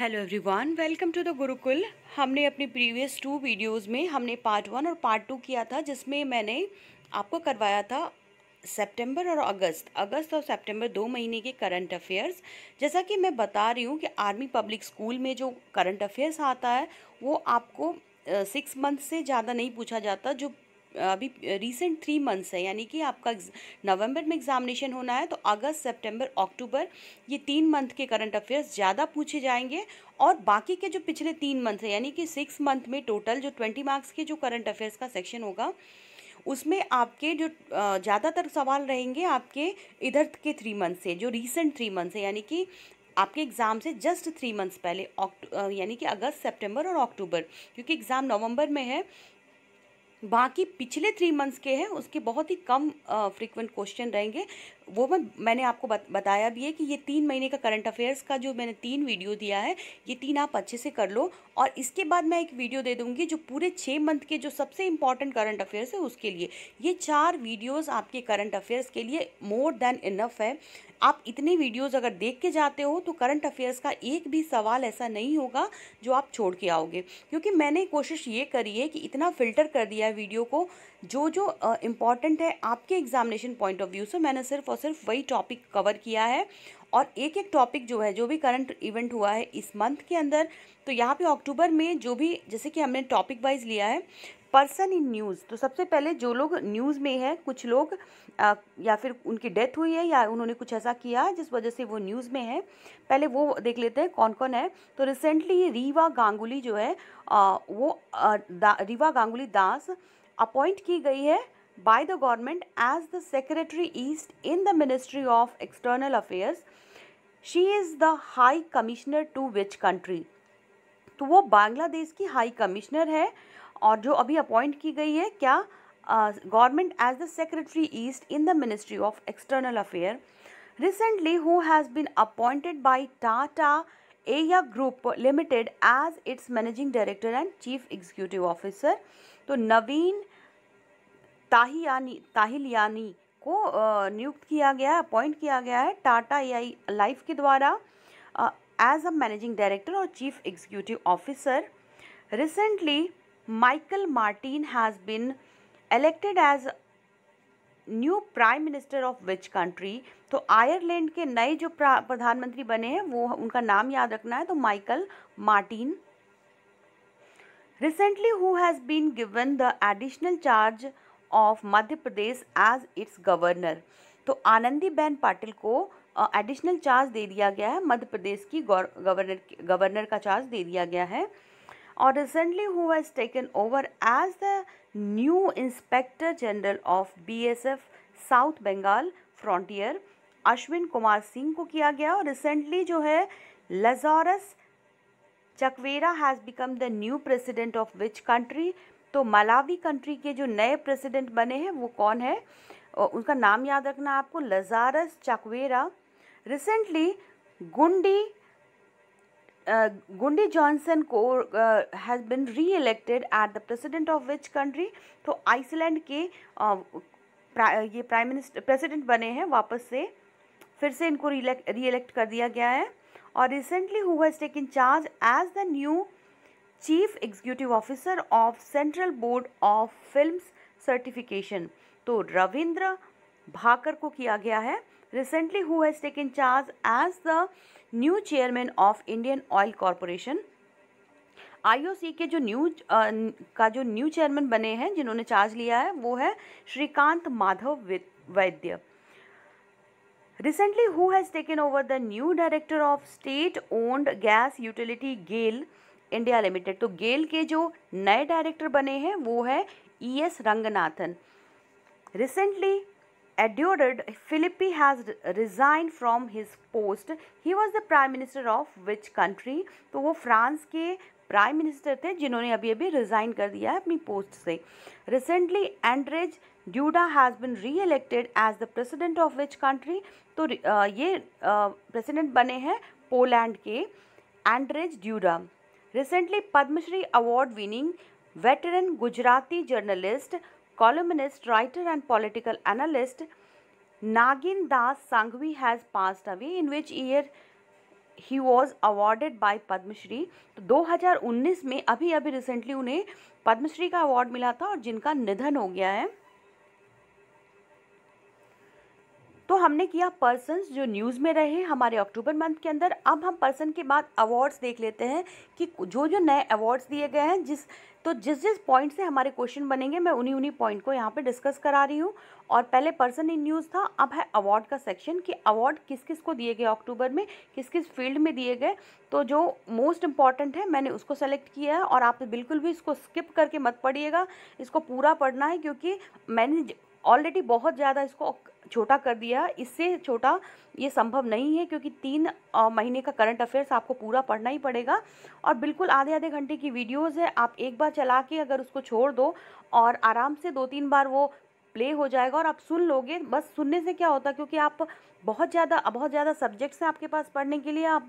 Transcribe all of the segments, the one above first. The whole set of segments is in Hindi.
Hello everyone welcome to the Gurukul हमने अपनी प्रीवियस टू वीडियोस में हमने पार्ट वन और पार्ट टू किया था जिसमें मैंने आपको करवाया था सितंबर और अगस्त अगस्त और सितंबर दो महीने के करंट अफेयर्स जैसा कि मैं बता रही हूँ कि आर्मी पब्लिक स्कूल में जो करंट अफेयर्स आता है वो आपको सिक्स मंथ से ज़्यादा नहीं पूछा जाता जो अभी रिसेंट थ्री मंथ्स है यानी कि आपका नवंबर में एग्जामिनेशन होना है तो अगस्त सितंबर अक्टूबर ये तीन मंथ के करंट अफेयर्स ज़्यादा पूछे जाएंगे और बाकी के जो पिछले तीन मंथ है यानी कि सिक्स मंथ में टोटल जो ट्वेंटी मार्क्स के जो करंट अफेयर्स का सेक्शन होगा उसमें आपके जो ज़्यादातर सवाल रहेंगे आपके इधर के थ्री मंथ से जो रिसेंट थ्री मंथ है यानी कि आपके एग्ज़ाम से जस्ट थ्री मंथ्स पहले यानी कि अगस्त सितंबर और अक्टूबर क्योंकि एग्ज़ाम नवंबर में है बाकी पिछले थ्री मंथ्स के हैं उसके बहुत ही कम फ्रीक्वेंट क्वेश्चन रहेंगे वो मैं मैंने आपको बत, बताया भी है कि ये तीन महीने का करंट अफेयर्स का जो मैंने तीन वीडियो दिया है ये तीन आप अच्छे से कर लो और इसके बाद मैं एक वीडियो दे दूँगी जो पूरे छः मंथ के जो सबसे इंपॉर्टेंट करंट अफेयर्स है उसके लिए ये चार वीडियोस आपके करंट अफेयर्स के लिए मोर देन इनफ है आप इतने वीडियोज़ अगर देख के जाते हो तो करंट अफेयर्स का एक भी सवाल ऐसा नहीं होगा जो आप छोड़ के आओगे क्योंकि मैंने कोशिश ये करी है कि इतना फिल्टर कर दिया है वीडियो को जो जो इम्पॉर्टेंट है आपके एग्जामिनेशन पॉइंट ऑफ व्यू से मैंने सिर्फ और सिर्फ वही टॉपिक कवर किया है और एक एक टॉपिक जो है जो भी करंट इवेंट हुआ है इस मंथ के अंदर तो यहाँ पे अक्टूबर में जो भी जैसे कि हमने टॉपिक वाइज लिया है पर्सन इन न्यूज़ तो सबसे पहले जो लोग न्यूज़ में है कुछ लोग आ, या फिर उनकी डेथ हुई है या उन्होंने कुछ ऐसा किया जिस वजह से वो न्यूज़ में है पहले वो देख लेते हैं कौन कौन है तो रिसेंटली रीवा गांगुली जो है आ, वो आ, रीवा गांगुली दास अपॉइंट की गई है by the government as the secretary east in the ministry of external affairs she is the high commissioner to which country तो वो बांग्लादेश की हाई कमिश्नर है और जो अभी अपॉइंट की गई है क्या government as the secretary east in the ministry of external affair recently who has been appointed by Tata Aya group limited as its managing director and chief executive officer तो नवीन ताहियानी ताहिलयानी को नियुक्त किया गया है अपॉइंट किया गया है टाटा ए लाइफ के द्वारा एज अ मैनेजिंग डायरेक्टर और chief executive officer recently Michael Martin has been elected as new prime minister of which country तो आयरलैंड के नए जो प्रधानमंत्री बने हैं वो उनका नाम याद रखना है तो Michael Martin recently who has been given the additional charge of Madhya Pradesh as its governor तो आनंदीबेन पाटिल को एडिशनल चार्ज दे दिया गया है मध्य प्रदेश की गवर्नर गवर्नर का चार्ज दे दिया गया है और recently who has taken over as the new inspector general of BSF south Bengal frontier Ashwin Kumar Singh को किया गया और रिसेंटली जो है Lazarus Chakwera has become the new president of which country तो मलावी कंट्री के जो नए प्रेसिडेंट बने हैं वो कौन है उनका नाम याद रखना आपको लजारस चाकवेरा रिसेंटली गुंडी गुंडी जॉनसन को has been reelected at the president of which country तो आइसलैंड के uh, प्रा, ये प्राइम मिनिस्टर प्रेसिडेंट बने हैं वापस से फिर से इनको री इलेक्ट कर दिया गया है और recently who is take in charge as the new chief executive officer of central board of film certification तो रविंद्र भाकर को किया गया है recently who has taken charge as the new chairman of Indian oil corporation IOC के जो न्यू का जो न्यू चेयरमैन बने हैं जिन्होंने चार्ज लिया है वो है Shrikant Madhav Vaidya recently who has taken over the new director of state owned gas utility GAIL India limited तो गेल के जो नए डायरेक्टर बने हैं वो है E e S Ranganathan recently Edouard Philippe has resign from his post he was the prime minister of which country तो वो फ्रांस के प्राइम मिनिस्टर थे जिन्होंने अभी अभी रिज़ाइन कर दिया है अपनी पोस्ट से recently एंड्रेज ड्यूडा has been reelected as the president of which country तो ये प्रेसिडेंट बने हैं पोलैंड के Andrzej Duda recently Padma Shri award winning veteran Gujarati journalist columnist writer and political analyst Nagin Das Sanghvi has passed away in which year he was awarded by Padma Shri तो दो हजार उन्नीस में अभी अभी रिसेंटली उन्हें पद्मश्री का अवार्ड मिला था और जिनका निधन हो गया है तो हमने किया पर्सन जो न्यूज़ में रहे हमारे अक्टूबर मंथ के अंदर अब हम पर्सन के बाद अवार्ड्स देख लेते हैं कि जो जो नए अवार्ड्स दिए गए हैं जिस तो जिस जिस पॉइंट से हमारे क्वेश्चन बनेंगे मैं उन्हीं उन्हीं पॉइंट को यहाँ पे डिस्कस करा रही हूँ और पहले पर्सन इन न्यूज़ था अब है अवार्ड का सेक्शन कि अवार्ड किस किस को दिए गए अक्टूबर में किस किस फील्ड में दिए गए तो जो मोस्ट इंपॉर्टेंट है मैंने उसको सेलेक्ट किया है और आप बिल्कुल भी इसको स्किप करके मत पढ़िएगा इसको पूरा पढ़ना है क्योंकि मैंने ऑलरेडी बहुत ज़्यादा इसको छोटा कर दिया इससे छोटा ये संभव नहीं है क्योंकि तीन महीने का करंट अफेयर्स आपको पूरा पढ़ना ही पड़ेगा और बिल्कुल आधे आधे घंटे की वीडियोस है आप एक बार चला के अगर उसको छोड़ दो और आराम से दो तीन बार वो प्ले हो जाएगा और आप सुन लोगे बस सुनने से क्या होता क्योंकि आप बहुत ज़्यादा बहुत ज़्यादा सब्जेक्ट्स हैं आपके पास पढ़ने के लिए आप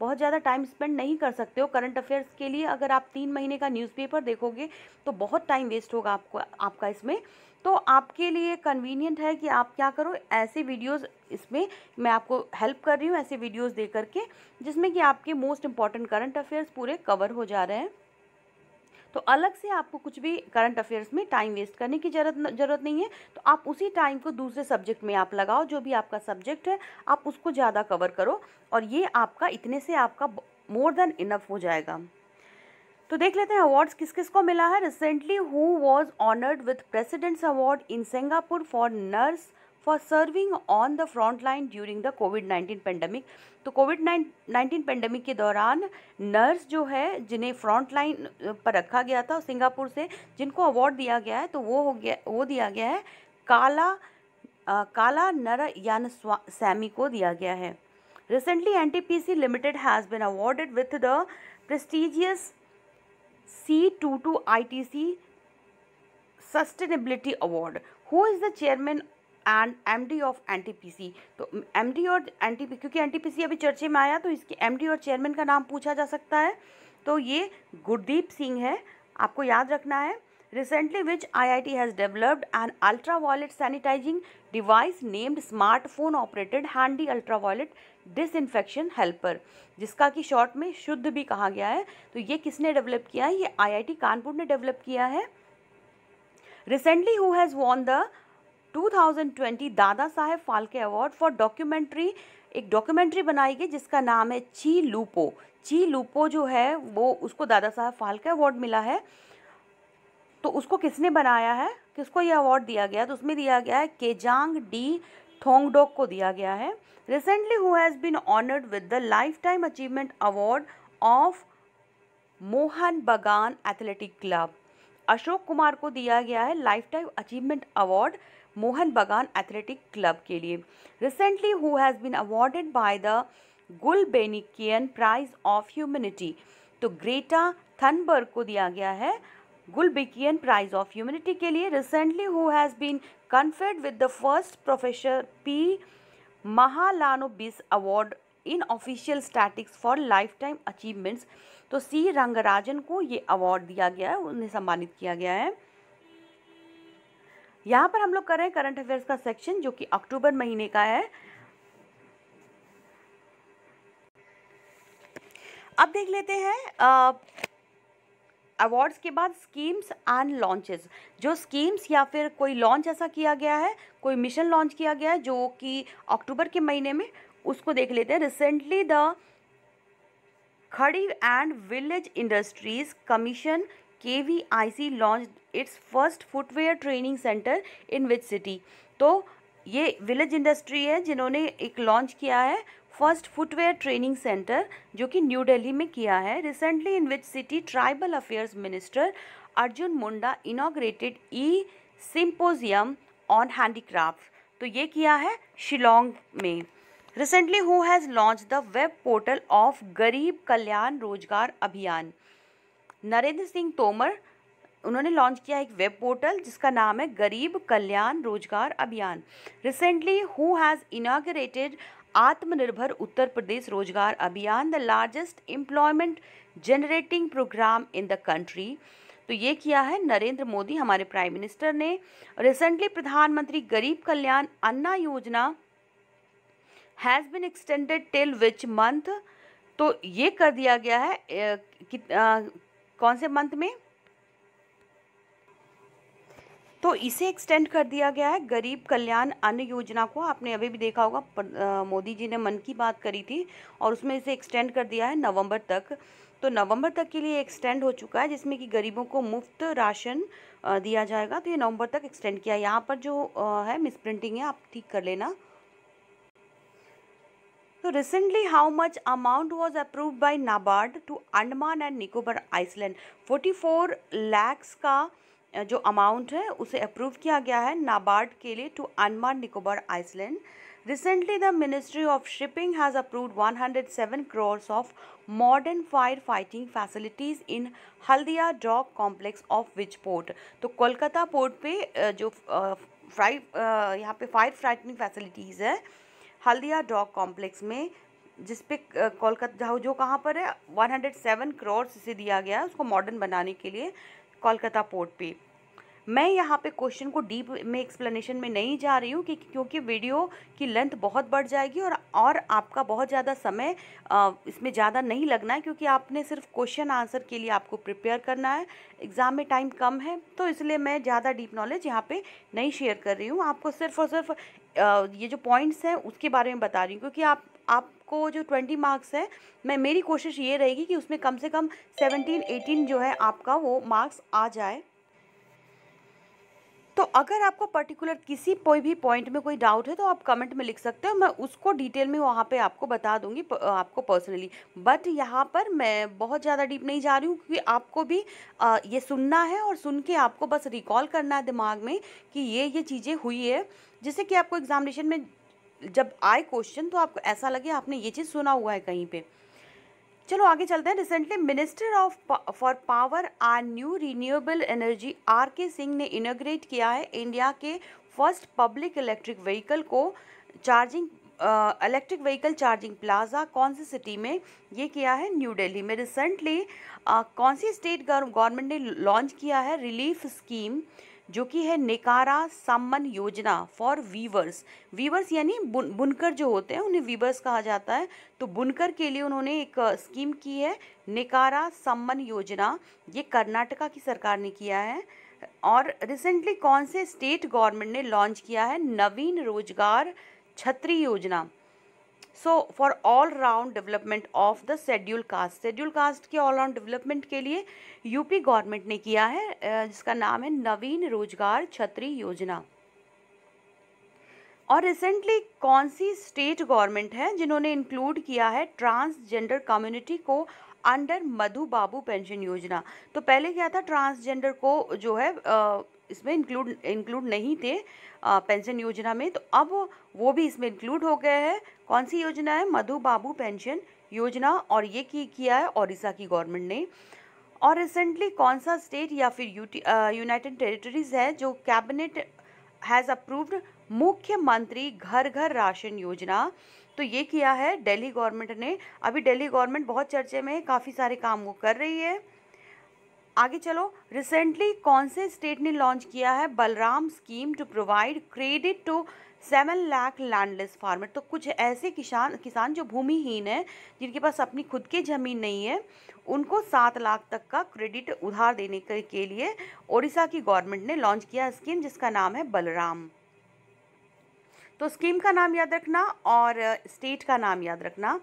बहुत ज़्यादा टाइम स्पेंड नहीं कर सकते हो करंट अफेयर्स के लिए अगर आप तीन महीने का न्यूज़पेपर देखोगे तो बहुत टाइम वेस्ट होगा आपको आपका इसमें तो आपके लिए कन्वीनियंट है कि आप क्या करो ऐसे वीडियोस इसमें मैं आपको हेल्प कर रही हूँ ऐसे वीडियोस दे करके जिसमें कि आपके मोस्ट इम्पॉर्टेंट करंट अफेयर्स पूरे कवर हो जा रहे हैं तो अलग से आपको कुछ भी करंट अफेयर्स में टाइम वेस्ट करने की जरूरत जरूरत नहीं है तो आप उसी टाइम को दूसरे सब्जेक्ट में आप लगाओ जो भी आपका सब्जेक्ट है आप उसको ज़्यादा कवर करो और ये आपका इतने से आपका मोर देन इनफ हो जाएगा तो देख लेते हैं अवार्ड्स किस किस को मिला है recently who was honoured with president's award in Singapore for nurse for serving on the front line during the COVID nineteen pandemic तो कोविड नाइन्टीन पेंडेमिक के दौरान नर्स जो है जिन्हें फ्रंट लाइन पर रखा गया था सिंगापुर से जिनको अवार्ड दिया गया है तो वो हो गया वो दिया गया है काला आ, काला नर यान सैमी को दिया गया है recently N T P C limited has been awarded with the prestigious C two two I T C sustainability award who is the chairman and M D of N T P C तो एम डी और एन टी पी क्योंकि एन टी पी सी अभी चर्चे में आया तो इसके एम डी और चेयरमैन का नाम पूछा जा सकता है तो ये गुरदीप सिंह है आपको याद रखना है recently which IIT has developed an ultraviolet sanitizing device named smartphone operated handy ultraviolet disinfection helper जिसका कि शॉर्ट में शुद्ध भी कहा गया है तो ये किसने डेवलप किया है ये IIT कानपुर ने डेवलप किया है recently who has won the 2020 Dada Saheb Phalke award for documentary एक डॉक्यूमेंट्री बनाई गई जिसका नाम है ची लूपो ची लूपो जो है वो उसको दादा साहेब फाल्के अवार्ड मिला है तो उसको किसने बनाया है किसको ये अवार्ड दिया गया तो उसमें दिया गया है केजांग डी थोंगडोक को दिया गया है recently who has been honoured with the lifetime achievement award of Mohun Bagan athletic club Ashok Kumar को दिया गया है lifetime achievement award Mohun Bagan athletic club के लिए recently who has been awarded by the Gulbenkian prize of humanity तो ग्रेटा थनबर्ग को दिया गया है गुलबिकियन प्राइज ऑफ ह्यूमिनिटी के लिए recently who has been conferred with the first professor P Mahalanobis award in official statics for lifetime achievements तो सी रंगराजन को ये अवार्ड दिया गया है उन्हें सम्मानित किया गया है यहाँ पर हम लोग कर रहे हैं करंट अफेयर्स का सेक्शन जो कि अक्टूबर महीने का है अब देख लेते हैं अवार्ड्स के बाद स्कीम्स एंड लॉन्चेस जो स्कीम्स या फिर कोई लॉन्च ऐसा किया गया है कोई मिशन लॉन्च किया गया है जो कि अक्टूबर के महीने में उसको देख लेते हैं recently the khadi and village industries commission K V I C launch its first footwear training centre in which city तो ये विलेज इंडस्ट्री है जिन्होंने एक लॉन्च किया है फर्स्ट फुटवेयर ट्रेनिंग सेंटर जो कि न्यू दिल्ली में किया है recently in which city tribal affairs minister Arjun Munda inaugurated a symposium on handicraft तो ये किया है शिलोंग में recently who has launch the web portal of Garib Kalyan रोजगार अभियान नरेंद्र सिंह तोमर उन्होंने लॉन्च किया एक वेब पोर्टल जिसका नाम है गरीब कल्याण रोजगार अभियान रिसेंटली हु हैज़ इनाग्रेटेड आत्मनिर्भर उत्तर Pradesh Rozgar Abhiyan the largest employment generating programme in the country तो ये किया है नरेंद्र मोदी हमारे प्राइम मिनिस्टर ने रिसेंटली प्रधानमंत्री गरीब Kalyan Anna Yojana has been extended till which month तो ये कर दिया गया है कि, आ, कौन से मंथ में तो इसे एक्सटेंड कर दिया गया है गरीब कल्याण अन्न योजना को आपने अभी भी देखा होगा मोदी जी ने मन की बात करी थी और उसमें इसे एक्सटेंड कर दिया है नवंबर तक तो नवंबर तक के लिए एक्सटेंड हो चुका है जिसमें कि गरीबों को मुफ्त राशन दिया जाएगा तो ये नवंबर तक एक्सटेंड किया यहाँ पर जो है मिस प्रिंटिंग है आप ठीक कर लेना तो recently how much amount was approved by NABARD to Andaman and Nicobar island 44 four का जो अमाउंट है उसे अप्रूव किया गया है नाबार्ड के लिए टू अनमान Nicobar island recently the ministry of shipping has approve 107 of modern fire fighting facilities in Haldia dock complex of which port तो कोलकाता पोर्ट पे जो फ्राई यहाँ पे फायर फ्राइटनिंग फैसिलिटीज़ है हल्दिया डॉक कॉम्प्लेक्स में जिस पे कोलकाता जो कहाँ पर है 107 क्रोर्स इसे दिया गया है उसको मॉडर्न बनाने के लिए कोलकाता पोर्ट पे मैं यहाँ पे क्वेश्चन को डीप में एक्सप्लेनेशन में नहीं जा रही हूँ कि क्योंकि वीडियो की लेंथ बहुत बढ़ जाएगी और और आपका बहुत ज़्यादा समय इसमें ज़्यादा नहीं लगना है क्योंकि आपने सिर्फ क्वेश्चन आंसर के लिए आपको प्रिपेयर करना है एग्ज़ाम में टाइम कम है तो इसलिए मैं ज़्यादा डीप नॉलेज यहाँ पर नहीं शेयर कर रही हूँ आपको सिर्फ और सिर्फ ये जो पॉइंट्स हैं उसके बारे में बता रही हूँ क्योंकि आप आप आपको जो ट्वेंटी मार्क्स है मैं मेरी कोशिश ये रहेगी कि उसमें कम से कम सेवनटीन एटीन जो है आपका वो मार्क्स आ जाए तो अगर आपको पर्टिकुलर किसी कोई भी पॉइंट में कोई डाउट है तो आप कमेंट में लिख सकते हो मैं उसको डिटेल में वहाँ पे आपको बता दूँगी आपको पर्सनली बट यहाँ पर मैं बहुत ज़्यादा डीप नहीं जा रही हूँ क्योंकि आपको भी आ, ये सुनना है और सुन के आपको बस रिकॉल करना है दिमाग में कि ये ये चीज़ें हुई है जिससे कि आपको एग्जामिनेशन में जब आए क्वेश्चन तो आपको ऐसा लगे आपने ये चीज़ सुना हुआ है कहीं पे चलो आगे चलते हैं recently minister of for power or new renewable energy R K Singh ने इनोग्रेट किया है इंडिया के फर्स्ट पब्लिक इलेक्ट्रिक व्हीकल को charging electric vehicle charging plaza कौन सी सिटी में ये किया है न्यू दिल्ली में रिसेंटली uh, कौन सी स्टेट गवर्नमेंट ने लॉन्च किया है रिलीफ स्कीम uh, जो कि है नेकारा सम्मन योजना फॉर वीवर्स वीवर्स यानी बुन बुनकर जो होते हैं उन्हें वीवर्स कहा जाता है तो बुनकर के लिए उन्होंने एक स्कीम की है नेकारा सम्मन योजना ये कर्नाटका की सरकार ने किया है और रिसेंटली कौन से स्टेट गवर्नमेंट ने लॉन्च किया है नवीन Rozgar Chhatri Yojana so for all round development of the schedule caste schedule caste के ऑल राउंड डेवलपमेंट के लिए यूपी गवर्नमेंट ने किया है जिसका नाम है नवीन रोजगार छत्री योजना और रिसेंटली कौन सी स्टेट गवर्नमेंट है जिन्होंने इंक्लूड किया है ट्रांसजेंडर कम्युनिटी को अंडर मधु बाबू पेंशन योजना तो पहले क्या था ट्रांसजेंडर को जो है आ, इसमें इंक्लूड इंक्लूड नहीं थे पेंशन योजना में तो अब वो भी इसमें इंक्लूड हो गया है कौन सी योजना है मधु बाबू पेंशन योजना और ये की, किया है ओडिशा की गवर्नमेंट ने और रिसेंटली कौन सा स्टेट या फिर यूनाइटेड टेरिटरीज है जो कैबिनेट हैज़ अप्रूव्ड मुख्यमंत्री घर घर राशन योजना तो ये किया है दिल्ली गवर्नमेंट ने अभी दिल्ली गवर्नमेंट बहुत चर्चे में काफ़ी सारे काम वो कर रही है आगे चलो रिसेंटली कौन से स्टेट ने लॉन्च किया है Balram scheme to provide credit to seven lakh landless farmer तो कुछ ऐसे किसान किसान जो भूमिहीन हैं जिनके पास अपनी खुद की ज़मीन नहीं है उनको सात लाख तक का क्रेडिट उधार देने के लिए ओडिशा की गवर्नमेंट ने लॉन्च किया स्कीम जिसका नाम है बलराम तो स्कीम का नाम याद रखना और स्टेट का नाम याद रखना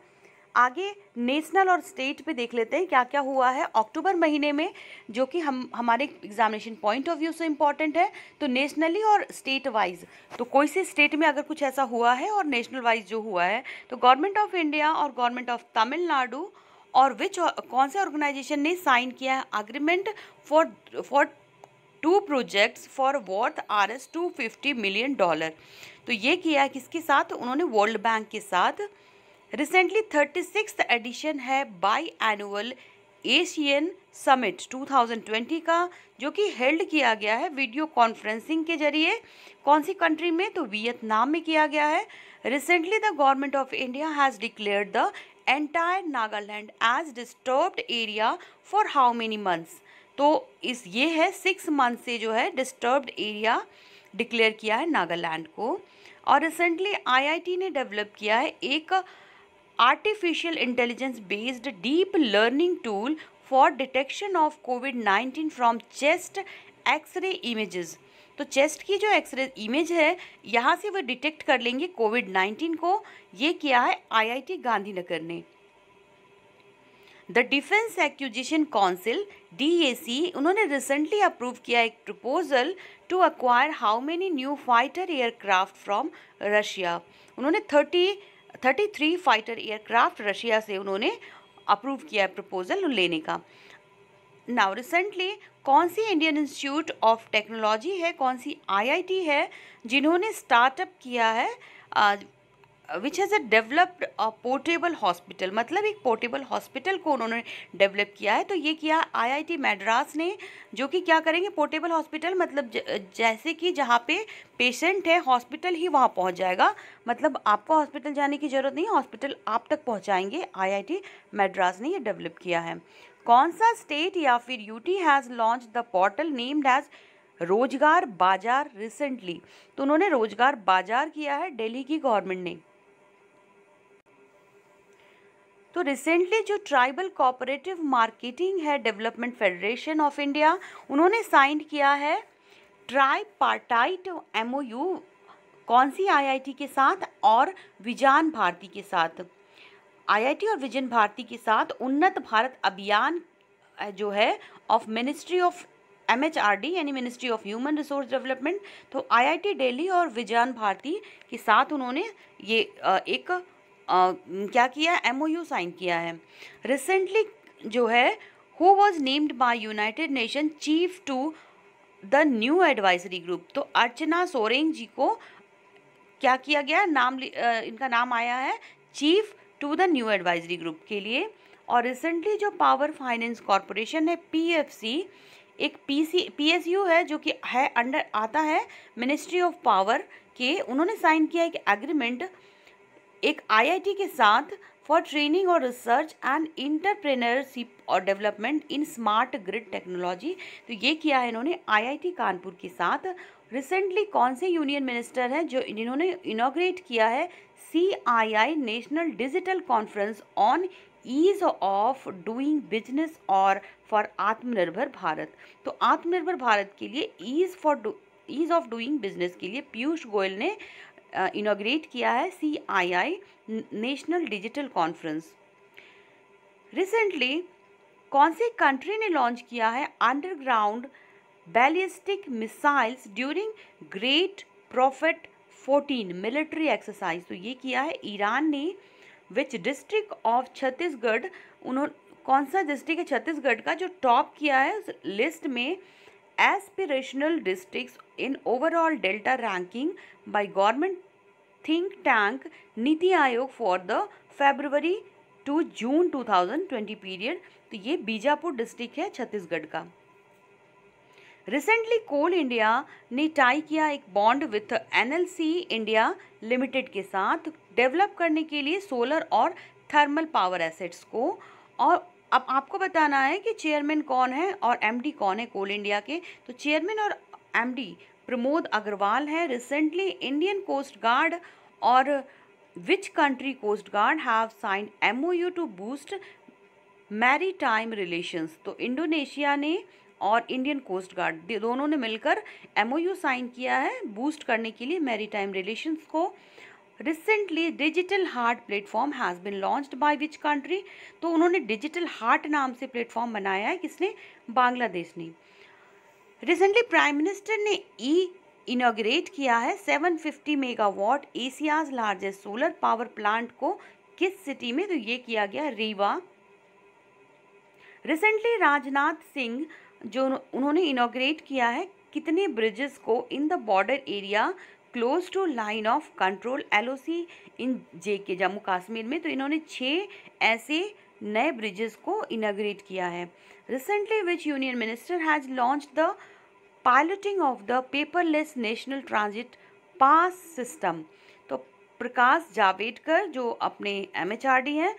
आगे नेशनल और स्टेट पे देख लेते हैं क्या क्या हुआ है अक्टूबर महीने में जो कि हम हमारे एग्जामिनेशन पॉइंट ऑफ व्यू से इम्पॉर्टेंट है तो नेशनली और स्टेट वाइज तो कोई से स्टेट में अगर कुछ ऐसा हुआ है और नेशनल वाइज जो हुआ है तो गवर्नमेंट ऑफ इंडिया और गवर्नमेंट ऑफ तमिलनाडु और विच कौन से ऑर्गेनाइजेशन ने साइन किया है agreement for for two projects for worth R S two fifty million dollar तो ये किया है किसके साथ उन्होंने वर्ल्ड बैंक के साथ रिसेंटली थर्टी सिक्स एडिशन है बाई एनुअल एशियन समिट 2020 का जो कि हेल्ड किया गया है वीडियो कॉन्फ्रेंसिंग के जरिए कौन सी कंट्री में तो वियतनाम में किया गया है recently the government of India has declare the entire Nagaland as disturbed area for how many months तो इस ये है सिक्स मंथ से जो है डिस्टर्ब्ड एरिया डिक्लेयर किया है नागालैंड को और रिसेंटली आईआईटी ने डेवलप किया है एक artificial intelligence based deep learning tool for detection of COVID-19 from chest x-ray images तो चेस्ट की जो एक्सरे इमेज है यहाँ से वो डिटेक्ट कर लेंगे कोविड नाइन्टीन को ये किया है आईआईटी गांधीनगर ने the defence acquisition council D उन्होंने रिसेंटली अप्रूव किया एक proposal to acquire how many new fighter aircraft from Russia उन्होंने थर्टी 33 फाइटर एयरक्राफ्ट रशिया से उन्होंने अप्रूव किया है प्रपोजल लेने का नाउ रिसेंटली कौन सी इंडियन इंस्टीट्यूट ऑफ टेक्नोलॉजी है कौन सी आईआईटी है जिन्होंने स्टार्टअप किया है which has a developed portable hospital मतलब एक पोर्टेबल हॉस्पिटल को उन्होंने डेवलप किया है तो ये किया आईआईटी मैड्रास ने जो कि क्या करेंगे पोर्टेबल हॉस्पिटल मतलब जैसे कि जहाँ पे पेशेंट है हॉस्पिटल ही वहाँ पहुँच जाएगा मतलब आपको हॉस्पिटल जाने की ज़रूरत नहीं हॉस्पिटल आप तक पहुँचाएंगे आई मैड्रास ने ये डेवलप किया है कौन सा स्टेट या फिर UT has launch the portal named has Rozgar Bazaar recently तो उन्होंने रोजगार बाजार किया है दिल्ली की गवर्नमेंट ने तो रिसेंटली जो ट्राइबल कोऑपरेटिव मार्केटिंग है डेवलपमेंट फेडरेशन ऑफ इंडिया उन्होंने साइन किया है ट्राई पार्टाइट एम कौन सी आईआईटी के साथ और विजान भारती के साथ आईआईटी और विजन भारती के साथ उन्नत भारत अभियान जो है of ministry of M H R D यानी ministry of human resource development तो आई आई टी डेली और विजान भारती के साथ उन्होंने ये एक क्या किया यू साइन किया है रिसेंटली जो है who was named by United Nation chief to the new advisory group तो अर्चना सोरेन जी को क्या किया गया नाम इनका नाम आया है chief to the new advisory group के लिए और रिसेंटली जो पावर फाइनेंस कॉरपोरेशन है पीएफसी एक पीसी पीएसयू है जो कि है अंडर आता है मिनिस्ट्री ऑफ पावर के उन्होंने साइन किया एक एग्रीमेंट एक आईआईटी के साथ फॉर ट्रेनिंग और रिसर्च एंड इंटरप्रेनरशिप और development in smart grid technology तो ये किया है इन्होंने आईआईटी कानपुर के साथ रिसेंटली कौन से यूनियन मिनिस्टर हैं जो इन्होंने इनाग्रेट किया है C I I national digital conference on ease of doing business और फॉर आत्मनिर्भर भारत तो आत्मनिर्भर भारत के लिए ease for ease of doing business के लिए पीयूष गोयल ने इनाग्रेट किया है C I I national digital conference recently कौन सी कंट्री ने लॉन्च किया है underground ballistic missiles during great prophet 14 military exercise तो ये किया है ईरान ने विच डिस्ट्रिक्ट ऑफ छत्तीसगढ़ उन्होंने कौन सा डिस्ट्रिक्ट है छत्तीसगढ़ का जो टॉप किया है उस लिस्ट में aspirational districts in overall delta ranking by government think tank नीति आयोग for the February to June 2020 period तो ये बीजापुर डिस्ट्रिक्ट है छत्तीसगढ़ का रिसेंटली कोल इंडिया ने टाई किया एक bond with NLC India limited के साथ डेवलप करने के लिए सोलर और थर्मल पावर एसेट्स को और अब आपको बताना है कि चेयरमैन कौन है और एमडी कौन है कोल इंडिया के तो चेयरमैन और एमडी प्रमोद अग्रवाल हैं रिसेंटली इंडियन कोस्ट गार्ड और which country coast guard have sign you to boost maritime relations तो इंडोनेशिया ने और इंडियन कोस्ट गार्ड दोनों ने मिलकर यू साइन किया है बूस्ट करने के लिए मैरी टाइम रिलेशंस को recently digital heart platform has been launched by which country तो उन्होंने डिजिटल हार्ट नाम से प्लेटफॉर्म बनाया है किसने बांग्लादेश ने रिसेंटली प्राइम मिनिस्टर ने ई इनाग्रेट किया है 750 megawatt Asia's largest solar power plant को किस सिटी में तो ये किया गया रीवा रिसेंटली राजनाथ सिंह जो उन्होंने इनाग्रेट किया है कितने ब्रिजेस को in the border area close to line of control LOC in J K Jammu Kashmir में तो इन्होंने छः ऐसे नए ब्रिजेस को इनाग्रेट किया है recently which union minister has launch the piloting of the paperless national transit pass system तो प्रकाश जावेडकर जो अपने एम हैं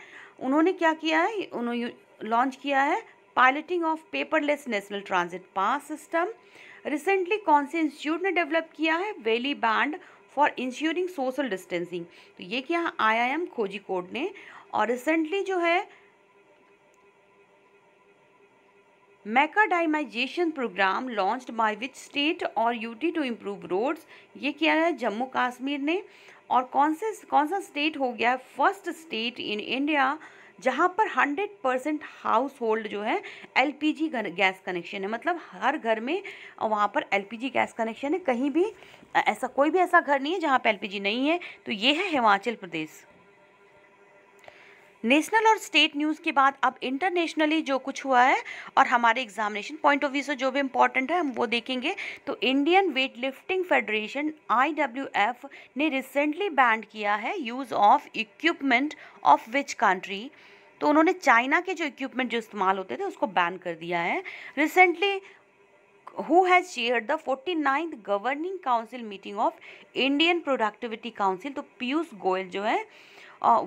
उन्होंने क्या किया है उन्होंने लॉन्च किया है piloting of paperless national transit pass system recently कौन से इंस्टीट्यूट ने डेवलप किया है वेली band for ensuring social distancing तो ये क्या आईआईएम कोड ने और रिसेंटली जो है macadamization programme launch by which state और यूटी टू इम्प्रूव रोड्स ये किया है जम्मू कश्मीर ने और कौन से कौन सा स्टेट हो गया है फर्स्ट स्टेट इन इंडिया जहाँ पर 100 परसेंट हाउस होल्ड जो है एलपीजी गैस कनेक्शन है मतलब हर घर में वहाँ पर एलपीजी गैस कनेक्शन है कहीं भी ऐसा कोई भी ऐसा घर नहीं है जहाँ पर एलपीजी नहीं है तो ये है हिमाचल प्रदेश नेशनल और स्टेट न्यूज़ के बाद अब इंटरनेशनली जो कुछ हुआ है और हमारे एग्जामिनेशन पॉइंट ऑफ व्यू से जो भी इम्पोर्टेंट है हम वो देखेंगे तो Indian weight lifting federation IWF ने रिसेंटली बैंड किया है use of equipment of which country तो उन्होंने चाइना के जो इक्विपमेंट जो इस्तेमाल होते थे उसको बैन कर दिया है recently who has chair the forty ninth governing council meeting of Indian productivity council तो पीयूष गोयल जो है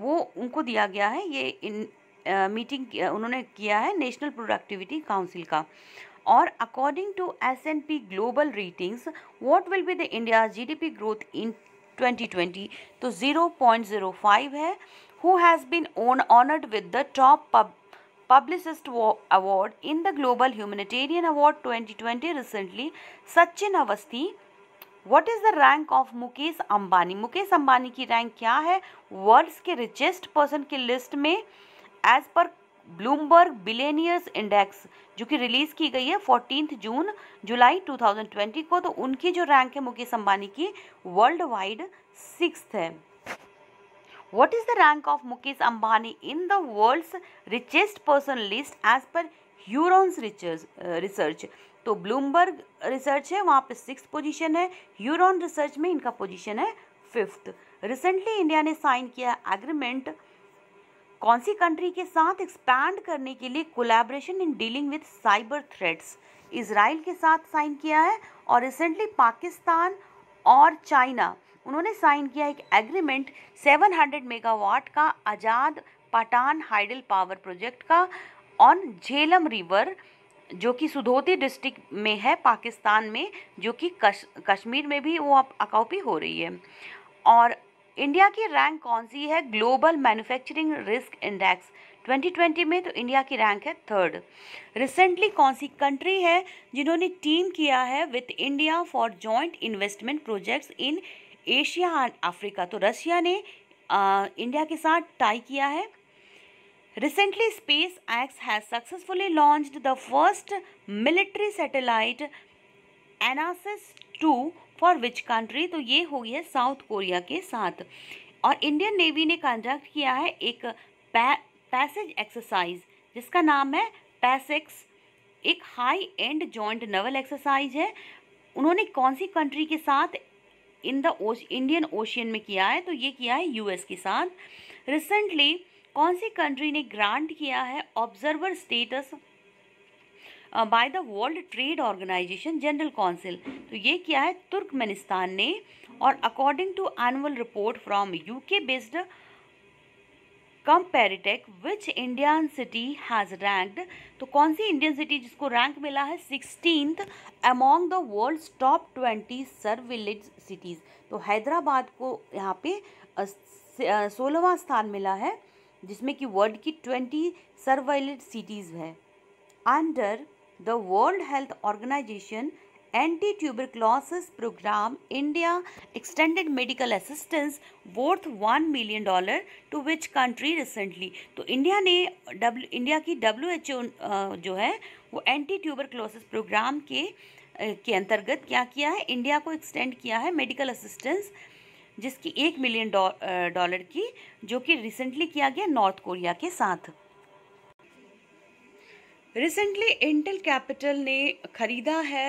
वो उनको दिया गया है ये इन मीटिंग उन्होंने किया है नेशनल प्रोडक्टिविटी काउंसिल का और according to S N P global ratings what will be the India G D P growth in twenty twenty तो जीरो जीरो पॉइंट फाइव है who has been honored with the top pub Publicist Award in the Global Humanitarian Award 2020 recently, Sachin Avasthi. What is the rank of Mukesh Ambani? Mukesh Ambani ki rank kya hai world's ke richest person ki list mein as per Bloomberg billionaires index जो कि रिलीज़ की गई है फोर्टीन जून जुलाई 2020 को तो उनकी जो रैंक है मुकेश अंबानी की वर्ल्ड वाइड सिक्स है What is the rank of Mukesh Ambani in the world's richest person list as per Hurun's research uh, तो ब्लूमबर्ग रिसर्च है वहाँ पे सिक्स पोजीशन है यूरोन रिसर्च में इनका पोजीशन है फिफ्थ रिसेंटली इंडिया ने साइन किया एग्रीमेंट कौन सी कंट्री के साथ एक्सपैंड करने के लिए collaboration in dealing with cyber threats Israel के साथ साइन किया है और रिसेंटली पाकिस्तान और चाइना उन्होंने साइन किया एक एग्रीमेंट 700 मेगावाट का Azad Pattan hydel power project का ऑन झेलम रिवर जो कि सुधोती डिस्ट्रिक्ट में है पाकिस्तान में जो कि कश, कश्मीर में भी वो अकाउपी हो रही है और इंडिया की रैंक कौन सी है ग्लोबल मैन्युफैक्चरिंग रिस्क इंडेक्स 2020 में तो इंडिया की रैंक है थर्ड रिसेंटली कौन सी कंट्री है जिन्होंने टीम किया है with India for joint investment projects in Asia and Africa तो रशिया ने आ, इंडिया के साथ टाई किया है recently SpaceX has successfully launch the first military satellite Anasis two for which country तो ये हो गई है साउथ कोरिया के साथ और इंडियन नेवी ने कंडक्ट किया है एक पैसेज एक्सरसाइज जिसका नाम है पैसेक्स एक high end joint naval exercise है उन्होंने कौन सी कंट्री के साथ इन द इंडियन ओशियन में किया है तो ये किया है यूएस के साथ रिसेंटली कौन सी कंट्री ने ग्रांट किया है observer status by the World Trade Organization general council तो ये किया है तुर्कमेनिस्तान ने और according to annual report from UK based Comparitech which Indian city has ranked तो कौन सी इंडियन सिटी जिसको रैंक मिला है sixteen among the world top twenty surveilled cities तो हैदराबाद को यहाँ पे सोलहवा स्थान मिला है जिसमें कि वर्ल्ड की ट्वेंटी सर्वाइलेड सिटीज़ है under the World Health Organization anti tuberculosis programme India extended medical assistance worth one million dollar to which country recently तो इंडिया ने डब्ल्यू इंडिया की डब्ल्यू एच ओ जो है वो एंटी ट्यूबरक्लोसिस प्रोग्राम के के अंतर्गत क्या किया है इंडिया को एक्सटेंड किया है मेडिकल असिस्टेंस जिसकी एक मिलियन डॉलर की जो कि रिसेंटली किया गया नॉर्थ कोरिया के साथ रिसेंटली इंटेल कैपिटल ने खरीदा है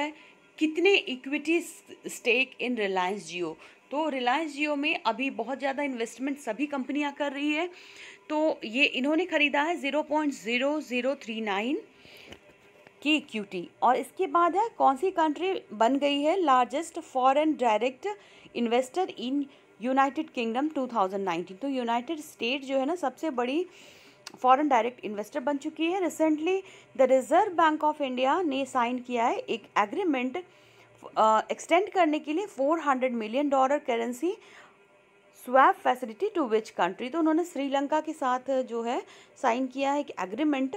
कितने equity stake in Reliance Jio तो रिलायंस जियो में अभी बहुत ज़्यादा इन्वेस्टमेंट सभी कंपनियां कर रही है तो ये इन्होंने ख़रीदा है zero point zero zero three nine की इक्विटी और इसके बाद है कौन सी कंट्री बन गई है largest foreign direct investor in United Kingdom nineteen तो यूनाइटेड स्टेट जो है ना सबसे बड़ी फॉरेन डायरेक्ट इन्वेस्टर बन चुकी है recently the Reserve Bank of India ने साइन किया है एक एग्रीमेंट एक्सटेंड करने के लिए 400 million dollar currency swap facility to which country तो उन्होंने श्रीलंका के साथ जो है साइन किया है एक agreement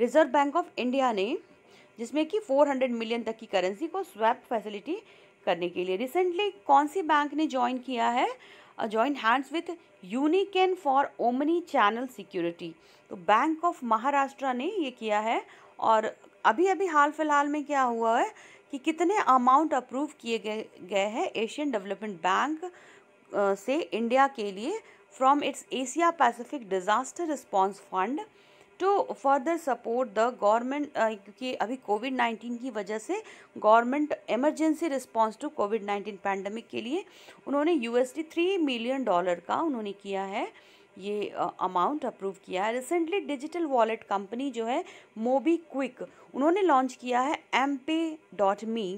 Reserve Bank of India ने जिसमें कि 400 मिलियन तक की करेंसी को स्वैप फैसिलिटी करने के लिए रिसेंटली कौन सी बैंक ने ज्वाइन किया है और hands with Unicen for omni channel security तो बैंक ऑफ महाराष्ट्र ने ये किया है और अभी अभी हाल फिलहाल में क्या हुआ है कि कितने अमाउंट अप्रूव किए गए गए हैं एशियन डेवलपमेंट बैंक से इंडिया के लिए from its Asia Pacific disaster response fund to further support the government क्योंकि अभी कोविड नाइन्टीन की वजह से government emergency response to COVID nineteen pandemic के लिए उन्होंने यूएसडी थ्री मिलियन डॉलर का उन्होंने किया है ये अमाउंट uh, अप्रूव किया है रिसेंटली डिजिटल वॉलेट कंपनी जो है मोबी क्विक उन्होंने लॉन्च किया है एम पे डॉट मी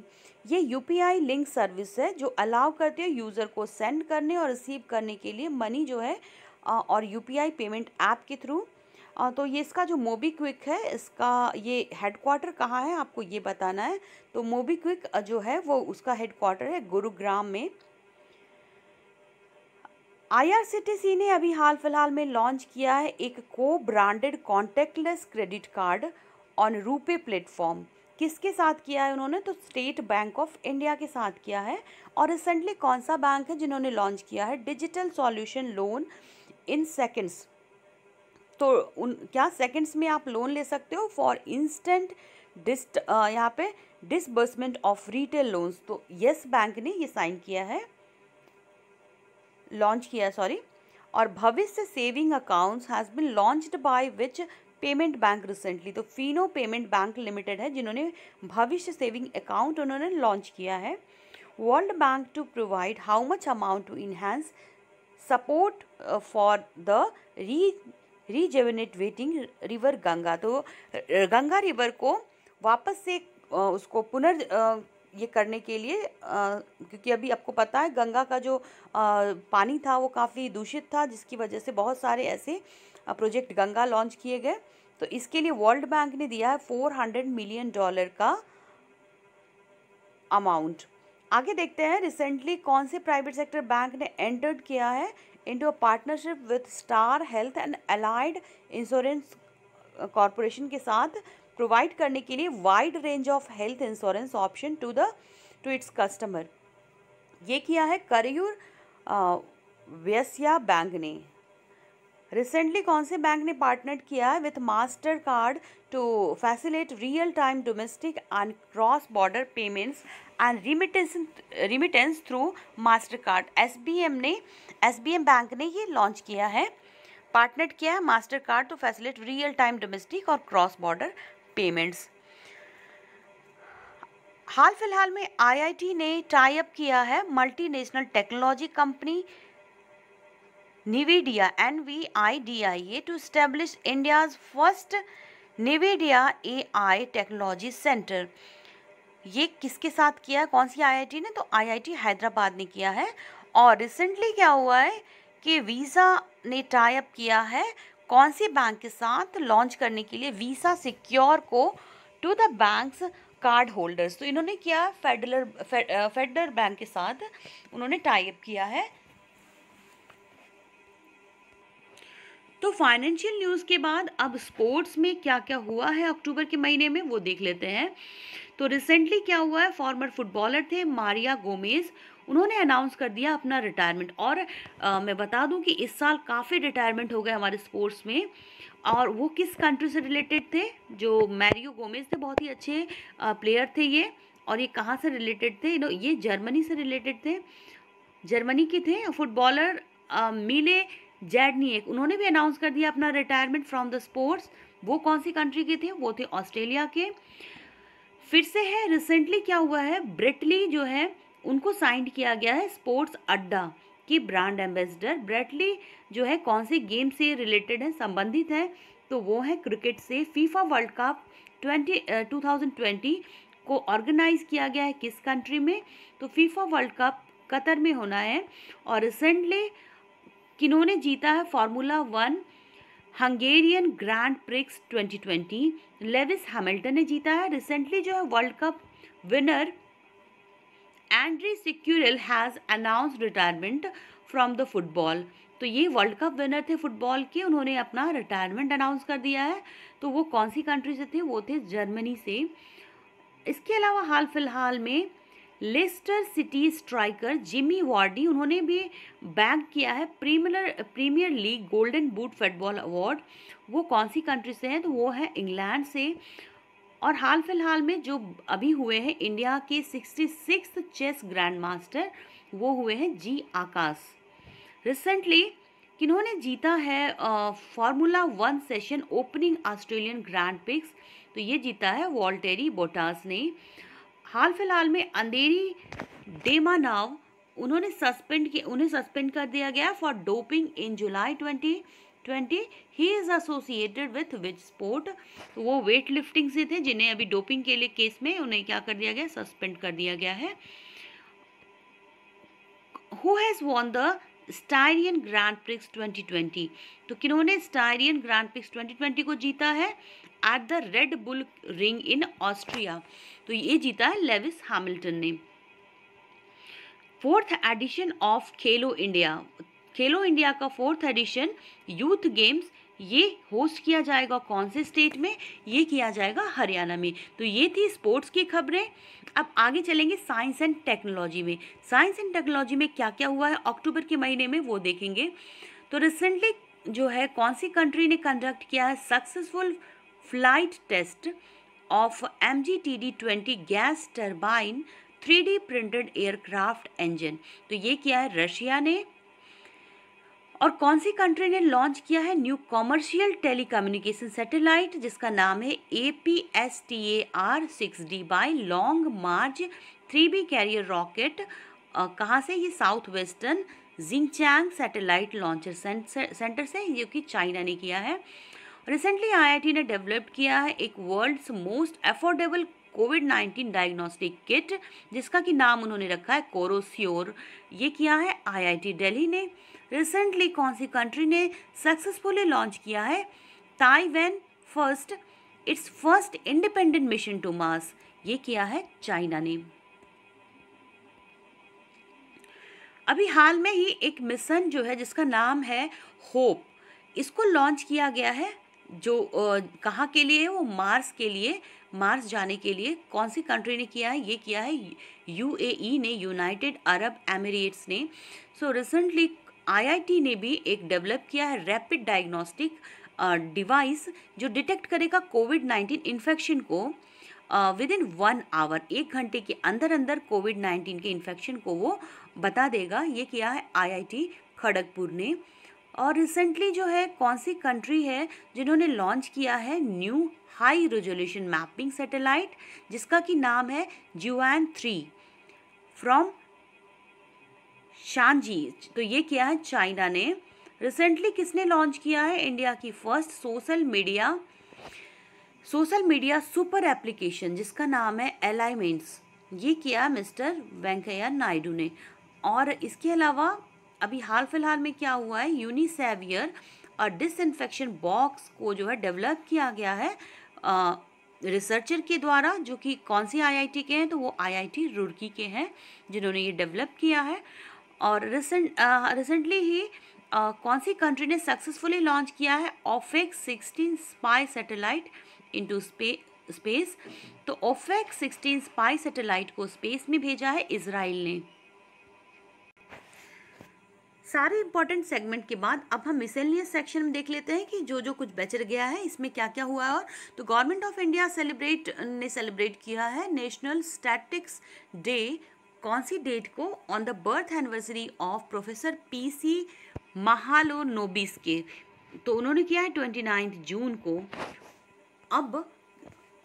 ये U P I link service है जो अलाउ करती है यूज़र को सेंड करने और रिसीव करने के लिए मनी जो है uh, और U P I payment app के थ्रू तो ये इसका जो मोबी क्विक है इसका ये हेडक्वार्टर कहाँ है आपको ये बताना है तो मोबी क्विक जो है वो उसका हेडक्वार्टर है गुरुग्राम में आईआरसीटीसी ने अभी हाल फिलहाल में लॉन्च किया है एक को branded less credit card on RuPay platform किसके साथ किया है उन्होंने तो स्टेट बैंक ऑफ इंडिया के साथ किया है और रिसेंटली कौन सा बैंक है जिन्होंने लॉन्च किया है digital solution loan in seconds तो उन क्या सेकंड्स में आप लोन ले सकते हो फॉर इंस्टेंट डिस्ट यहाँ पे डिसबर्समेंट ऑफ रिटेल लोन्स तो यस बैंक ने ये साइन किया है लॉन्च किया सॉरी और Bhavishya saving accounts has been launched by which payment bank recently तो फिनो पेमेंट बैंक लिमिटेड है जिन्होंने भविष्य सेविंग अकाउंट उन्होंने लॉन्च किया है World Bank to provide how much amount to enhance support for the re wetting river Ganga तो गंगा रिवर को वापस से उसको पुनर् ये करने के लिए आ, क्योंकि अभी आपको पता है गंगा का जो आ, पानी था वो काफ़ी दूषित था जिसकी वजह से बहुत सारे ऐसे प्रोजेक्ट गंगा लॉन्च किए गए तो इसके लिए वर्ल्ड बैंक ने दिया है फोर हंड्रेड मिलियन डॉलर का अमाउंट आगे देखते हैं रिसेंटली कौन से प्राइवेट सेक्टर बैंक ने एंटर्ड किया है into a partnership with Star Health and Allied Insurance Corporation के साथ प्रोवाइड करने के लिए wide range of health insurance option to the to its customer ये किया है करियूर व्यस्या बैंक ने रिसेंटली कौन से बैंक ने पार्टनर किया है with Mastercard to facilitate real time domestic and cross border payments and remittance remittance through Mastercard yes ने एस बैंक ने ये लॉन्च किया है पार्टनर किया है Mastercard to facilitate real time domestic और क्रॉस बॉर्डर पेमेंट्स हाल फिलहाल में आईआईटी ने टाई अप किया है multinational technology company Nvidia N V I D I A to establish India's first Nvidia A I technology centre ये किसके साथ किया है कौन सी आईआईटी ने तो आईआईटी हैदराबाद ने किया है और रिसेंटली क्या हुआ है कि वीज़ा ने टाई अप किया है कौन सी बैंक के साथ लॉन्च करने के लिए वीज़ा सिक्योर को to the bank's card holders तो इन्होंने किया फेडरल फेडरल बैंक के साथ उन्होंने टाई अप किया है तो फाइनेंशियल न्यूज़ के बाद अब स्पोर्ट्स में क्या क्या हुआ है अक्टूबर के महीने में वो देख लेते हैं तो रिसेंटली क्या हुआ है फॉर्मर फुटबॉलर थे मारिया गोमेज उन्होंने अनाउंस कर दिया अपना रिटायरमेंट और आ, मैं बता दूं कि इस साल काफ़ी रिटायरमेंट हो गए हमारे स्पोर्ट्स में और वो किस कंट्री से रिलेटेड थे जो मैरियो गोमेज थे बहुत ही अच्छे प्लेयर थे ये और ये कहाँ से रिलेटेड थे नो ये जर्मनी से रिलेटेड थे जर्मनी के थे फुटबॉलर मिले एक उन्होंने भी अनाउंस कर दिया अपना रिटायरमेंट फ्रॉम द स्पोर्ट्स वो कौन सी कंट्री के थे वो थे ऑस्ट्रेलिया के फिर से है रिसेंटली क्या हुआ है ब्रेटली जो है उनको साइंड किया गया है स्पोर्ट्स अड्डा की ब्रांड एम्बेसडर ब्रेटली जो है कौन से गेम से रिलेटेड है संबंधित है तो वो है क्रिकेट से FIFA World Cup twenty two thousand twenty को ऑर्गेनाइज किया गया है किस कंट्री में तो फीफा वर्ल्ड कप कतर में होना है और रिसेंटली किन्होंने जीता है Formula One Hungarian Grand Prix 2020 Lewis Hamilton ने जीता है रिसेंटली जो है World Cup winner Andre Schurrle has announce retirement from the football तो ये वर्ल्ड कप विनर थे फुटबॉल के उन्होंने अपना रिटायरमेंट अनाउंस कर दिया है तो वो कौन सी कंट्री से थे वो थे जर्मनी से इसके अलावा हाल फिलहाल में Leicester City striker Jamie Vardy उन्होंने भी बैग किया है Premier Premier League golden boot football award वो कौन सी कंट्री से है तो वो है इंग्लैंड से और हाल फिलहाल में जो अभी हुए हैं इंडिया के sixty six chess grand master वो हुए हैं जी आकाश रिसेंटली किन्होंने जीता है Formula One season opening Australian Grand Prix तो ये जीता है वॉल्टेरी बोटास ने हाल फिलहाल में अंधेरी डेमानाव उन्होंने सस्पेंड किया उन्हें सस्पेंड कर दिया गया for doping in July twenty twenty he is associated with which sport वो वेट लिफ्टिंग से थे जिन्हें अभी डोपिंग के लिए केस में उन्हें क्या कर दिया गया सस्पेंड कर दिया गया है who has won the Styrian Grand Prix 2020 तो किन्होंने स्टायरियन ग्रैंड प्रिक्स 2020 को जीता है at the Red Bull Ring in Austria तो ये जीता है लेविस हैमिल्टन ने fourth edition of Khelo India Khelo India का फोर्थ एडिशन यूथ गेम्स ये होस्ट किया जाएगा कौन से स्टेट में ये किया जाएगा हरियाणा में तो ये थी स्पोर्ट्स की खबरें अब आगे चलेंगे साइंस एंड टेक्नोलॉजी में साइंस एंड टेक्नोलॉजी में क्या क्या हुआ है अक्टूबर के महीने में वो देखेंगे तो रिसेंटली जो है कौन सी कंट्री ने कंडक्ट किया है successful flight test of M G T D twenty gas turbine three D printed aircraft engine तो ये किया है रशिया ने और कौन सी कंट्री ने लॉन्च किया है न्यू कॉमर्शियल टेलीकम्युनिकेशन सैटेलाइट जिसका नाम है A P S T A R six D by Long March three B carrier rocket कहाँ से ये south western Xichang satellite launcher centre से जो कि चाइना ने किया है रिसेंटली आईआईटी ने डेवलप किया है एक world's most affordable COVID nineteen diagnostic kit जिसका कि नाम उन्होंने रखा है कोरोस्योर ये किया है आईआईटी दिल्ली ने रिसेंटली कौन सी कंट्री ने सक्सेसफुली लॉन्च किया है Taiwan first it's first independent mission to Mars ये किया है चाइना ने अभी हाल में ही एक मिशन जो है जिसका नाम है होप इसको लॉन्च किया गया है जो कहाँ के लिए है वो मार्स के लिए मार्स जाने के लिए कौन सी कंट्री ने किया है ये किया है यूएई ने यूनाइटेड अरब एमिरेट्स ने सो रिसेंटली आईआईटी ने भी एक डेवलप किया है रैपिड डायग्नोस्टिक डिवाइस जो डिटेक्ट करेगा कोविड नाइन्टीन इन्फेक्शन को विद इन वन आवर एक घंटे के अंदर अंदर कोविड नाइन्टीन के इन्फेक्शन को वो बता देगा ये किया है आईआईटी खड़गपुर ने और रिसेंटली जो है कौन सी कंट्री है जिन्होंने लॉन्च किया है new high resolution mapping satellite जिसका कि नाम है जुआन थ्री फ्रॉम शानजी तो ये किया है चाइना ने रिसेंटली किसने लॉन्च किया है इंडिया की first social media social media super application जिसका नाम है एलाइमेंट्स ये किया मिस्टर वेंकैया नायडू ने और इसके अलावा अभी हाल फिलहाल में क्या हुआ है यूनिसेवियर और डिसइनफेक्शन बॉक्स को जो है डेवलप किया गया है रिसर्चर के द्वारा जो कि कौन सी आईआईटी के हैं तो वो आईआईटी रुड़की के हैं जिन्होंने ये डेवलप किया है और रिसेंट रिसेंटली ही आ, कौन सी कंट्री ने सक्सेसफुली लॉन्च किया है Ofeks sixteen spy satellite into स्पे स्पेस तो ओफेक्स सिक्सटीन स्पाई सैटेलाइट को स्पेस में भेजा है इसराइल ने सारे इंपॉर्टेंट सेगमेंट के बाद अब हम मिसेलियस सेक्शन में देख लेते हैं कि जो जो कुछ बेचर गया है इसमें क्या क्या हुआ है और तो गवर्नमेंट ऑफ इंडिया सेलिब्रेट ने सेलिब्रेट किया है नेशनल स्टैटिक्स डे कौन सी डेट को on the birth anniversary of professor P C Mahalanobis के तो उन्होंने किया है ट्वेंटी जून को अब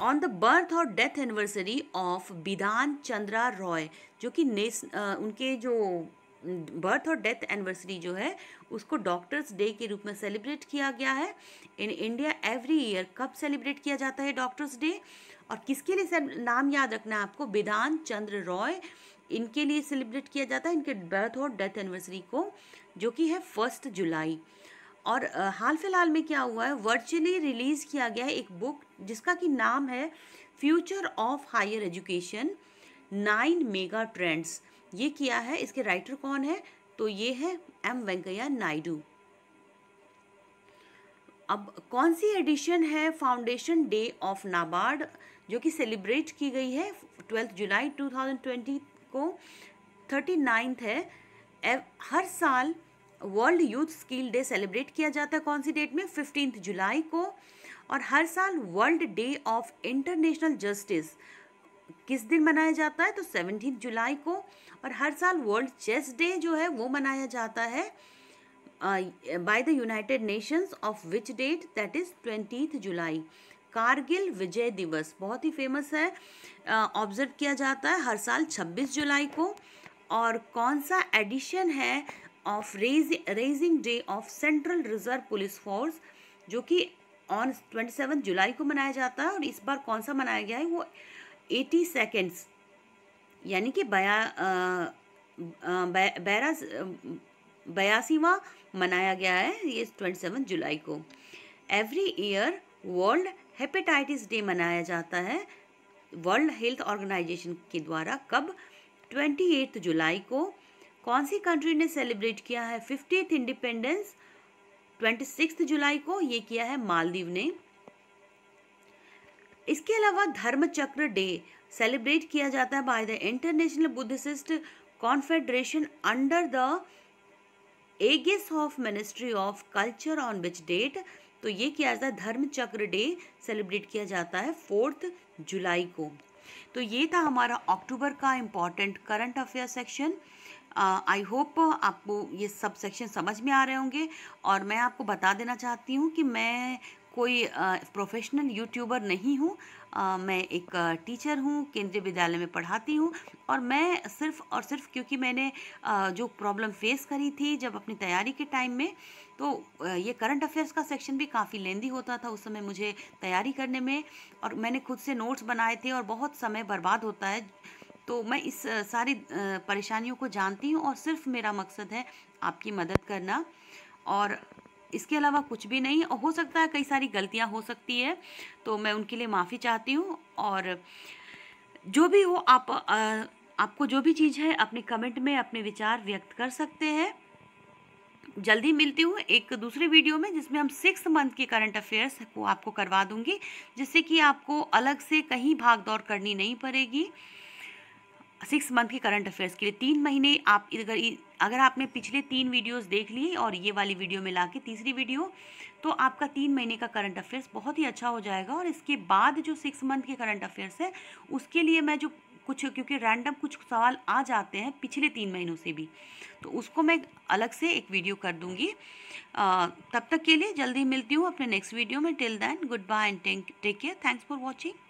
ऑन द बर्थ और death anniversary of Bidhan Chandra Roy जो कि ने उनके जो बर्थ और डेथ एनिवर्सरी जो है उसको डॉक्टर्स डे के रूप में सेलिब्रेट किया गया है इन इंडिया एवरी ईयर कब सेलिब्रेट किया जाता है डॉक्टर्स डे और किसके लिए नाम याद रखना है आपको विधान चंद्र रॉय इनके लिए सेलिब्रेट किया जाता है इनके बर्थ और डेथ एनिवर्सरी को जो कि है फर्स्ट जुलाई और हाल फिलहाल में क्या हुआ है वर्चुअली रिलीज़ किया गया है एक बुक जिसका कि नाम है future of higher education nine mega trends ये किया है इसके राइटर कौन है तो ये है एम वेंकैया नायडू अब कौन सी एडिशन है फाउंडेशन डे ऑफ नाबार्ड जो कि सेलिब्रेट की गई है ट्वेल्थ जुलाई 2020 को थर्टी नाइन्थ है हर साल world youth skill day celebrate किया जाता है कौन सी डेट में फिफ्टींथ जुलाई को और हर साल world day of international justice किस दिन मनाया जाता है तो सेवनटीन जुलाई को और हर साल वर्ल्ड चेस डे जो है वो मनाया जाता है by the United Nations of which date that is twentieth July Kargil Vijay Diwas बहुत ही फेमस है ऑब्जर्व uh, किया जाता है हर साल 26 जुलाई को और कौन सा एडिशन है of raise raising day of central reserve police force जो कि ऑन 27 जुलाई को मनाया जाता है और इस बार कौन सा मनाया गया है वो एटी सेकेंड्स यानी कि बया बयारा बयासीवा मनाया गया है ये ट्वेंटी सेवन जुलाई को every year world hepatitis day मनाया जाता है वर्ल्ड हेल्थ ऑर्गेनाइजेशन के द्वारा कब ट्वेंटी एट जुलाई को कौन सी कंट्री ने सेलिब्रेट किया है fifty independence twenty six July को ये किया है मालदीव ने इसके अलावा धर्मचक्र डे सेलिब्रेट किया जाता है by the international Buddhist confederation under the aegis of ministry of culture on which date तो ये किया जाता है धर्म चक्र डे सेलिब्रेट किया जाता है फोर्थ जुलाई को तो ये था हमारा अक्टूबर का important current affair section I hope आपको ये सब सेक्शन समझ में आ रहे होंगे और मैं आपको बता देना चाहती हूँ कि मैं कोई प्रोफेशनल यूट्यूबर नहीं हूँ मैं एक टीचर हूँ केंद्रीय विद्यालय में पढ़ाती हूँ और मैं सिर्फ और सिर्फ क्योंकि मैंने जो प्रॉब्लम फेस करी थी जब अपनी तैयारी के टाइम में तो ये करंट अफेयर्स का सेक्शन भी काफ़ी लेंदी होता था उस समय मुझे तैयारी करने में और मैंने खुद से नोट्स बनाए थे और बहुत समय बर्बाद होता है तो मैं इस सारी परेशानियों को जानती हूँ और सिर्फ मेरा मकसद है आपकी मदद करना और इसके अलावा कुछ भी नहीं और हो सकता है कई सारी गलतियाँ हो सकती है तो मैं उनके लिए माफ़ी चाहती हूँ और जो भी हो आप आपको जो भी चीज़ है अपने कमेंट में अपने विचार व्यक्त कर सकते हैं जल्दी मिलती हूँ एक दूसरे वीडियो में जिसमें हम सिक्स मंथ के करंट अफेयर्स को आपको करवा दूंगी जिससे कि आपको अलग से कहीं भाग दौड़ करनी नहीं पड़ेगी सिक्स मंथ के करंट अफेयर्स के लिए तीन महीने आप अगर अगर आपने पिछले तीन वीडियोस देख लिए और ये वाली वीडियो में ला के तीसरी वीडियो तो आपका तीन महीने का करंट अफेयर्स बहुत ही अच्छा हो जाएगा और इसके बाद जो सिक्स मंथ के करंट अफेयर्स है उसके लिए मैं जो कुछ क्योंकि रैंडम कुछ सवाल आ जाते हैं पिछले तीन महीनों से भी तो उसको मैं अलग से एक वीडियो कर दूंगी आ, तब तक के लिए जल्दी मिलती हूँ अपने नेक्स्ट वीडियो में till then good bye and take care thanks for watching